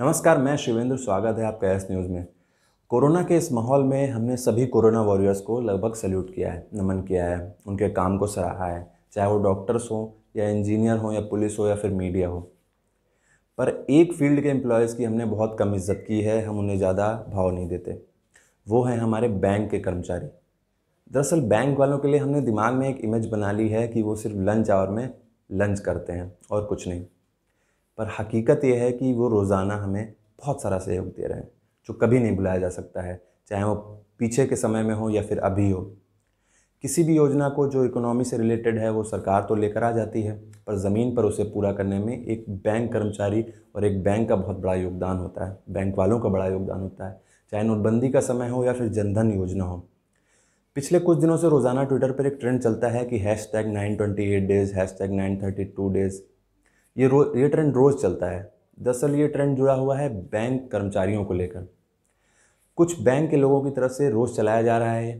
नमस्कार मैं शिवेंद्र स्वागत है आपका एस न्यूज़ में कोरोना के इस माहौल में हमने सभी कोरोना वॉरियर्स को लगभग सल्यूट किया है नमन किया है उनके काम को सराहा है चाहे वो डॉक्टर्स हों या इंजीनियर हों या पुलिस हो या फिर मीडिया हो पर एक फील्ड के एम्प्लॉयज़ की हमने बहुत कम इज्जत की है हम उन्हें ज़्यादा भाव नहीं देते वो हैं हमारे बैंक के कर्मचारी दरअसल बैंक वालों के लिए हमने दिमाग में एक इमेज बना ली है कि वो सिर्फ लंच आवर में लंच करते हैं और कुछ नहीं पर हकीकत यह है कि वो रोज़ाना हमें बहुत सारा सहयोग दे रहे हैं जो कभी नहीं बुलाया जा सकता है चाहे वो पीछे के समय में हो या फिर अभी हो किसी भी योजना को जो इकोनॉमी से रिलेटेड है वो सरकार तो लेकर आ जाती है पर ज़मीन पर उसे पूरा करने में एक बैंक कर्मचारी और एक बैंक का बहुत बड़ा योगदान होता है बैंक वालों का बड़ा योगदान होता है चाहे नोटबंदी का समय हो या फिर जनधन योजना हो पिछले कुछ दिनों से रोज़ाना ट्विटर पर एक ट्रेंड चलता है कि hashtag nine twenty eight days hashtag nine thirty two days ये रो ये ट्रेंड रोज़ चलता है दरअसल ये ट्रेंड जुड़ा हुआ है बैंक कर्मचारियों को लेकर कुछ बैंक के लोगों की तरफ से रोज़ चलाया जा रहा है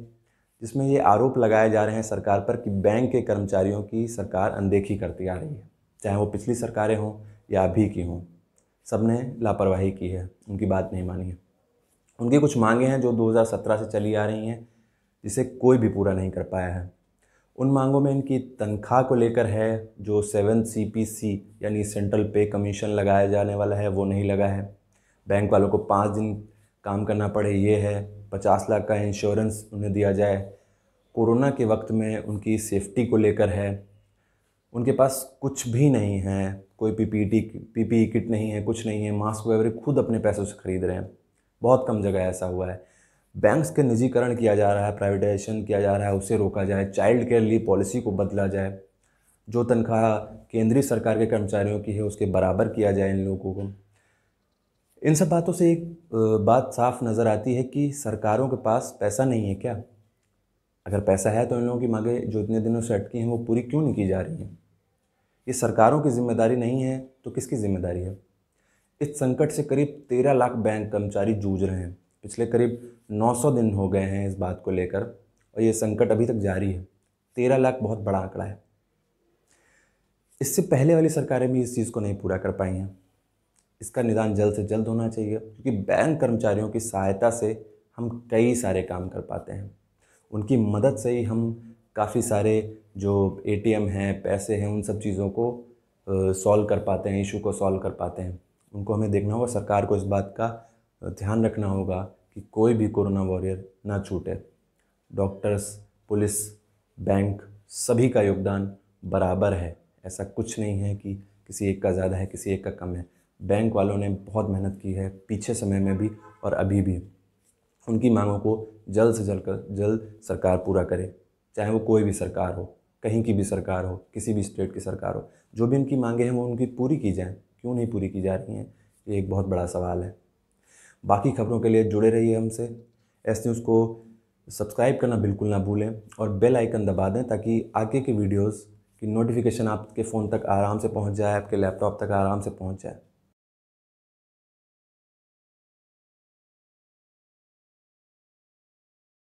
जिसमें ये आरोप लगाए जा रहे हैं सरकार पर कि बैंक के कर्मचारियों की सरकार अनदेखी करती आ रही है चाहे वो पिछली सरकारें हों या अभी की हों सब ने लापरवाही की है उनकी बात नहीं मानी है उनकी कुछ मांगे हैं जो 2017 से चली आ रही हैं जिसे कोई भी पूरा नहीं कर पाया है उन मांगों में इनकी तनख्वाह को लेकर है जो सेवन सी यानी सेंट्रल पे कमीशन लगाया जाने वाला है वो नहीं लगा है बैंक वालों को पाँच दिन काम करना पड़े ये है पचास लाख का इंश्योरेंस उन्हें दिया जाए कोरोना के वक्त में उनकी सेफ्टी को लेकर है उनके पास कुछ भी नहीं है कोई पीपीटी पीपीई किट नहीं है कुछ नहीं है मास्क वगैरह खुद अपने पैसों से ख़रीद रहे हैं बहुत कम जगह ऐसा हुआ है बैंक्स के निजीकरण किया जा रहा है प्राइवेटाइजेशन किया जा रहा है उसे रोका जाए चाइल्ड केयर लीव पॉलिसी को बदला जाए जो तनख्वाह केंद्रीय सरकार के कर्मचारियों की है उसके बराबर किया जाए इन लोगों को इन सब बातों से एक बात साफ नज़र आती है कि सरकारों के पास पैसा नहीं है क्या अगर पैसा है तो इन लोगों की मांगें जो इतने दिनों से अटकी हैं वो पूरी क्यों नहीं की जा रही हैं ये सरकारों की जिम्मेदारी नहीं है तो किसकी जिम्मेदारी है इस संकट से करीब तेरह लाख बैंक कर्मचारी जूझ रहे हैं पिछले करीब 900 दिन हो गए हैं इस बात को लेकर और ये संकट अभी तक जारी है तेरह लाख बहुत बड़ा आंकड़ा है इससे पहले वाली सरकारें भी इस चीज़ को नहीं पूरा कर पाई हैं इसका निदान जल्द से जल्द होना चाहिए क्योंकि बैंक कर्मचारियों की सहायता से हम कई सारे काम कर पाते हैं उनकी मदद से ही हम काफ़ी सारे जो ए हैं पैसे हैं उन सब चीज़ों को सॉल्व कर पाते हैं इशू को सॉल्व कर पाते हैं उनको हमें देखना होगा सरकार को इस बात का ध्यान रखना होगा कि कोई भी कोरोना वॉरियर ना छूटे डॉक्टर्स पुलिस बैंक सभी का योगदान बराबर है ऐसा कुछ नहीं है कि किसी एक का ज़्यादा है किसी एक का कम है बैंक वालों ने बहुत मेहनत की है पीछे समय में भी और अभी भी उनकी मांगों को जल्द से जल्द कर जल्द सरकार पूरा करे चाहे वो कोई भी सरकार हो कहीं की भी सरकार हो किसी भी स्टेट की सरकार हो जो भी उनकी मांगे हैं वो उनकी पूरी की जाएँ क्यों नहीं पूरी की जा रही हैं ये एक बहुत बड़ा सवाल है बाकी खबरों के लिए जुड़े रहिए हमसे एस न्यूज़ को सब्सक्राइब करना बिल्कुल ना भूलें और बेल आइकन दबा दें ताकि आगे की वीडियोस की नोटिफिकेशन आपके फ़ोन तक आराम से पहुंच जाए आपके लैपटॉप तक आराम से पहुंच जाए